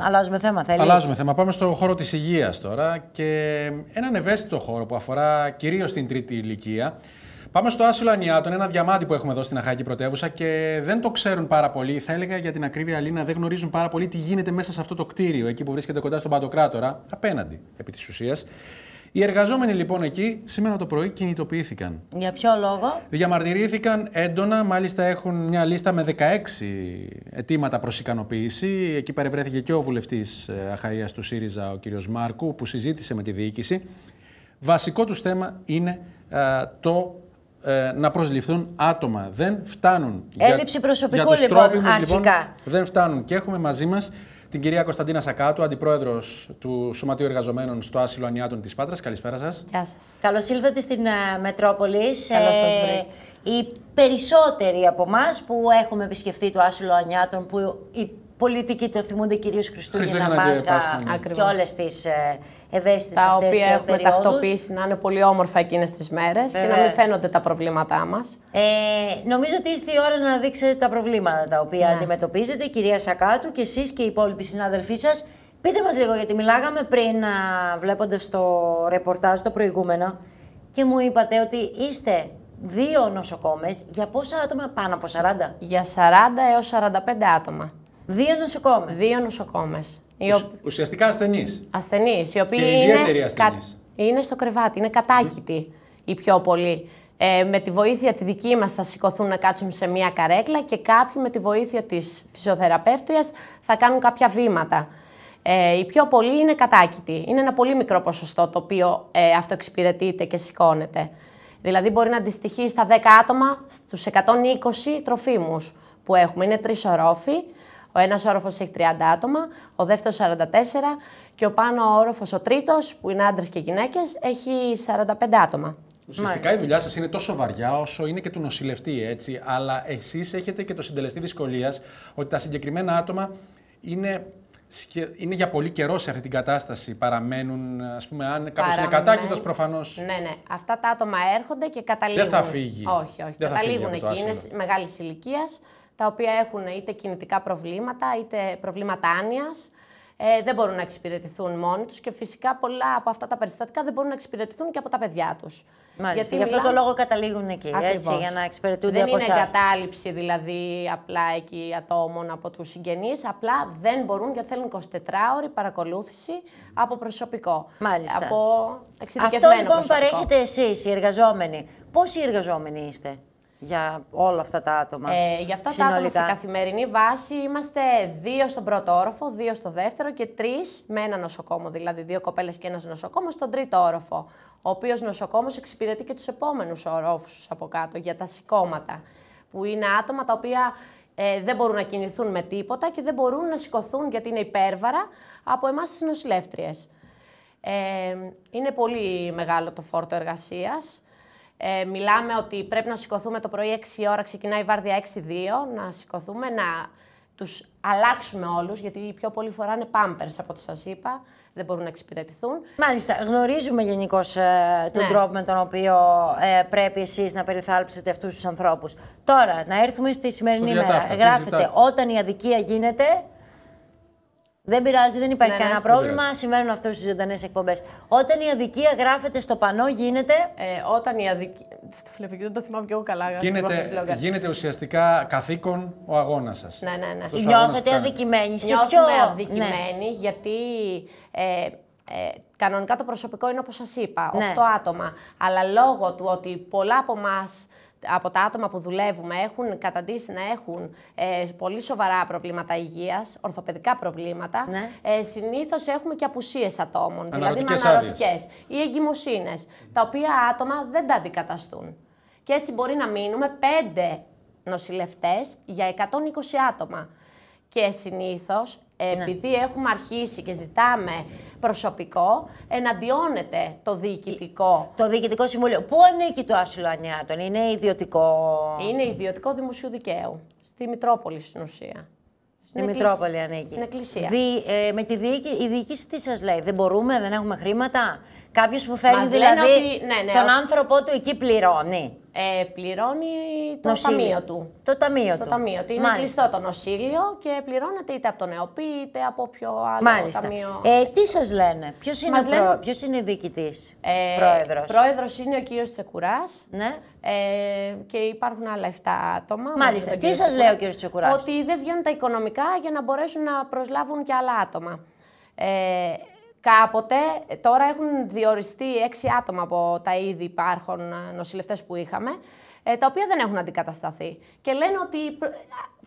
Αλλάζουμε θέμα, θέλεις. Αλλάζουμε θέμα. Πάμε στο χώρο της υγείας τώρα και έναν ευαίσθητο χώρο που αφορά κυρίως την τρίτη ηλικία. Πάμε στο άσυλο Ανιάτων, ένα διαμάντι που έχουμε εδώ στην Αχάκη Πρωτεύουσα και δεν το ξέρουν πάρα πολύ. Θα έλεγα για την ακρίβεια Αλίνα, δεν γνωρίζουν πάρα πολύ τι γίνεται μέσα σε αυτό το κτίριο, εκεί που βρίσκεται κοντά στον Παντοκράτορα, απέναντι επί της ουσίας. Οι εργαζόμενοι λοιπόν εκεί σήμερα το πρωί κινητοποιήθηκαν. Για ποιο λόγο? Διαμαρτυρήθηκαν έντονα, μάλιστα έχουν μια λίστα με 16 αιτήματα προς ικανοποίηση. Εκεί παρευρέθηκε και ο βουλευτής ε, Αχαία του ΣΥΡΙΖΑ, ο κ. Μάρκου, που συζήτησε με τη διοίκηση. Βασικό τους θέμα είναι ε, το ε, να προσληφθούν άτομα. Δεν φτάνουν. Έλλειψη προσωπικού για, λοιπόν, λοιπόν, αρχικά. Λοιπόν, δεν φτάνουν. Και έχουμε μαζί μας την κυρία Κωνσταντίνα Σακάτου, αντιπρόεδρος του Σωματείου Εργαζομένων στο Άσυλο Ανιάτων της Πάτρας. Καλησπέρα σας. Γεια σας. Καλώς ήλθατε στην ε, Μετρόπολης. Ε, Καλώς σας Οι περισσότεροι από εμάς που έχουμε επισκεφθεί το Άσυλο Ανιάτων, που πολιτικοί το θυμούνται κυρίως Χριστούγεννα, Πάσχα ναι. και όλες τις ε, ευαίσθητες Τα ε, οποία έχουμε τακτοποιήσει να είναι πολύ όμορφα εκείνες τις μέρες και να μην φαίνονται τα προβλήματά μας. Ε, νομίζω ότι ήρθε η ώρα να δείξετε τα προβλήματα τα οποία ναι. αντιμετωπίζετε, κυρία Σακάτου, και εσείς και οι υπόλοιποι συνάδελφοί σας. Πείτε μας λίγο, γιατί μιλάγαμε πριν βλέποντας το ρεπορτάζ το προηγούμενο και μου είπατε ότι είστε δύο νοσοκόμες για πόσα άτομα, πάνω από 40. Για 40 έως 45 άτομα. Δύο νοσοκόμες. Δύο νοσοκόμες. ουσιαστικά ασθενείς. Ασθενείς, οι οποίοι. Και ιδιαίτεροι είναι, κα, είναι στο κρεβάτι, είναι κατάκητοι mm. οι πιο πολλοί. Ε, με τη βοήθεια τη δική μας θα σηκωθούν να κάτσουν σε μια καρέκλα και κάποιοι με τη βοήθεια της φυσιόθεραπεύτρια θα κάνουν κάποια βήματα. Ε, οι πιο πολλοί είναι κατάκητοι. Είναι ένα πολύ μικρό ποσοστό το οποίο ε, αυτοεξυπηρετείται και σηκώνεται. Δηλαδή μπορεί να αντιστοιχεί στα 10 άτομα στους 120 τροφίμους που έχουμε. Είναι τρεις ορόφοι ο ένας όροφος έχει 30 άτομα, ο δεύτερος 44 και ο πάνω όροφος, ο τρίτος, που είναι άντρες και γυναίκες, έχει 45 άτομα. Ουσιαστικά Μάλιστα. η δουλειά σας είναι τόσο βαριά όσο είναι και του νοσηλευτή, έτσι. Αλλά εσείς έχετε και το συντελεστή δυσκολίας ότι τα συγκεκριμένα άτομα είναι είναι για πολύ καιρό σε αυτή την κατάσταση. Παραμένουν, ας πούμε, αν κάποιος είναι κατάκητος προφανώς. Ναι, ναι. Αυτά τα άτομα έρχονται και καταλήγουν. Δεν θα φύγει. Όχι, όχι. Δεν καταλήγουν εκεί. Είναι μεγάλης ηλικίας τα οποία έχουν είτε κινητικά προβλήματα, είτε προβλήματα άνοιας, ε, δεν μπορούν να εξυπηρετηθούν μόνοι τους και φυσικά πολλά από αυτά τα περιστατικά δεν μπορούν να εξυπηρετηθούν και από τα παιδιά τους. Μάλιστα, Γιατί γι' αυτό μιλά... το λόγο καταλήγουν εκεί, έτσι, για να εξυπηρετούνται δεν από Δεν είναι κατάληψη δηλαδή απλά εκεί ατόμων από τους συγγενείς, απλά δεν μπορούν γιατί θέλουν 24ωρη παρακολούθηση από προσωπικό, Μάλιστα. από εξειδικευμένο Αυτό λοιπόν προσωπικό. παρέχετε εσείς οι εργαζόμενοι. Πόσοι εργαζόμενοι είστε? για όλα αυτά τα άτομα. Ε, για αυτά τα άτομα σε καθημερινή βάση είμαστε δύο στον πρώτο όροφο, δύο στο δεύτερο και τρεις με ένα νοσοκόμο. Δηλαδή, δύο κοπέλες και ένας νοσοκόμος στον τρίτο όροφο. Ο οποίος νοσοκόμος εξυπηρετεί και τους επόμενους ορόφους από κάτω για τα σηκώματα. Που είναι άτομα τα οποία ε, δεν μπορούν να κινηθούν με τίποτα και δεν μπορούν να σηκωθούν γιατί είναι υπέρβαρα από εμάς τις νοσηλεύτριες. Ε, είναι πολύ μεγάλο το φόρτο εργασίας. Ε, μιλάμε ότι πρέπει να σηκωθούμε το πρωί 6 ώρα, ξεκινάει η βάρδια 6-2, να σηκωθούμε, να τους αλλάξουμε όλους, γιατί οι πιο πολλοί φοράνε πάμπερς από ό,τι σας είπα, δεν μπορούν να εξυπηρετηθούν. Μάλιστα, γνωρίζουμε γενικώς ε, τον ναι. τρόπο με τον οποίο ε, πρέπει εσείς να περιθάλψετε αυτούς τους ανθρώπους. Τώρα, να έρθουμε στη σημερινή μέρα. Γράφετε, όταν η αδικία γίνεται, δεν πειράζει, δεν υπάρχει ναι, κανένα ναι. πρόβλημα. Πειράζει. Συμβαίνουν αυτές οι ζωντανές εκπομπές. Όταν η αδικία γράφεται στο πανό, γίνεται. Ε, όταν η αδικία. Στο φιλεφική δεν το θυμάμαι και εγώ καλά. Γίνεται, γίνεται ουσιαστικά καθήκον ο αγώνας σας. Ναι, ναι, ναι. Αυτός Νιώθετε αδικημένοι. Σε ποιο... Ναι. αδικημένοι, ναι. γιατί. Ε, ε, κανονικά το προσωπικό είναι όπως σας είπα, 8 άτομα. Αλλά λόγω του ότι πολλά από εμάς από τα άτομα που δουλεύουμε έχουν καταντήσει να έχουν ε, πολύ σοβαρά προβλήματα υγείας, ορθοπαιδικά προβλήματα. Ναι. Ε, συνήθως έχουμε και απουσίες ατόμων, δηλαδή με αναρωτικές ή εγκυμοσύνες, τα οποία άτομα δεν τα αντικαταστούν. Και έτσι μπορεί να μείνουμε πέντε νοσηλευτές για 120 άτομα. Και συνήθως ε, ναι. Επειδή έχουμε αρχίσει και ζητάμε προσωπικό, εναντιώνεται το διοικητικό. Το διοικητικό συμβούλιο. Πού ανήκει το άσυλο ανιάτων, είναι ιδιωτικό. Είναι ιδιωτικό δημοσίου δικαίου. Στη Μητρόπολη στην ουσία. Στην Μητρόπολη ανήκει. Στην εκκλησία. Δι, ε, με τη διοίκη, η διοίκηση τι σας λέει, Δεν μπορούμε, δεν έχουμε χρήματα. Κάποιος που φέρνει δηλαδή ναι, ναι, τον άνθρωπό του εκεί πληρώνει ε, πληρώνει το ταμείο του. Το ταμείο το του. Ταμείο Είναι κλειστό το νοσήλιο και πληρώνεται είτε από το ΕΟΠΗ είτε από ποιο άλλο Μάλιστα. ταμείο. Ε, τι σας λένε, Ποιος είναι, ο είναι διοικητής, ε, πρόεδρος. Πρόεδρος είναι ο κύριος Τσεκουράς. Ναι. Ε, και υπάρχουν άλλα 7 άτομα. Μάλιστα. Τι σας λέει ο κύριος Τσεκουράς. Ότι δεν βγαίνουν τα οικονομικά για να μπορέσουν να προσλάβουν και άλλα άτομα. Ε, Κάποτε, ε, τώρα έχουν διοριστεί έξι άτομα από τα ήδη υπάρχον ε, νοσηλευτές που είχαμε, ε, τα οποία δεν έχουν αντικατασταθεί. Και λένε ότι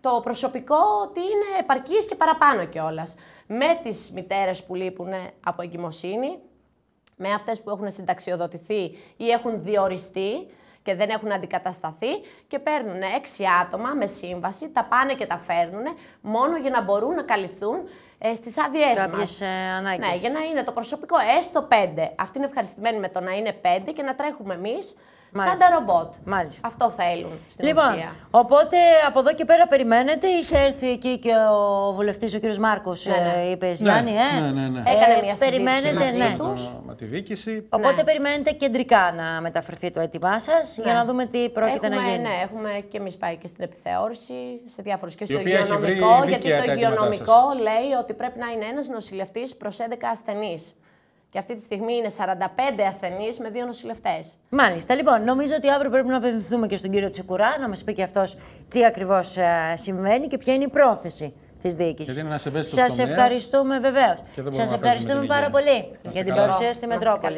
το προσωπικό είναι επαρκής και παραπάνω κιόλας. Με τις μητέρες που λείπουν από εγκυμοσύνη, με αυτές που έχουν συνταξιοδοτηθεί ή έχουν διοριστεί και δεν έχουν αντικατασταθεί και παίρνουν έξι άτομα με σύμβαση, τα πάνε και τα φέρνουν μόνο για να μπορούν να καλυφθούν ε, στις άδειές μα. για να είναι το προσωπικό έστω πέντε. αυτή είναι ευχαριστημένη με το να είναι πέντε και να τρέχουμε εμείς Μάλιστα. Σαν τα ρομπότ. Μάλιστα. Αυτό θέλουν στην λοιπόν, ουσία. Οπότε από εδώ και πέρα περιμένετε. Είχε έρθει εκεί και ο βουλευτής ο κ. Μάρκος, ναι, ναι. Ε, είπες ναι, Γιάννη. Ε? Ναι, ναι, ναι, ναι. Έκανε μια συζήτηση περιμένετε, ναι. τους. Με τη διοίκηση. Οπότε ναι. περιμένετε κεντρικά να μεταφερθεί το έτοιμά σας για ναι. να δούμε τι πρόκειται να γίνει. Ναι, έχουμε και εμείς πάει και στην επιθεώρηση σε διάφορου και στο υγειονομικό. Γιατί το υγειονομικό λέει ότι πρέπει να είναι ένας νοσηλευτής προς 11 ασθενείς. Και αυτή τη στιγμή είναι 45 ασθενείς με δύο νοσηλευτές. Μάλιστα. Λοιπόν, νομίζω ότι αύριο πρέπει να απευθυνθούμε και στον κύριο Τσικουρά να μας πει και αυτός τι ακριβώς ε, συμβαίνει και ποια είναι η πρόθεση της διοίκησης. Σα ευχαριστούμε βεβαίως. Σα ευχαριστούμε πάρα πολύ για την παρουσία στη Μετρόπολη.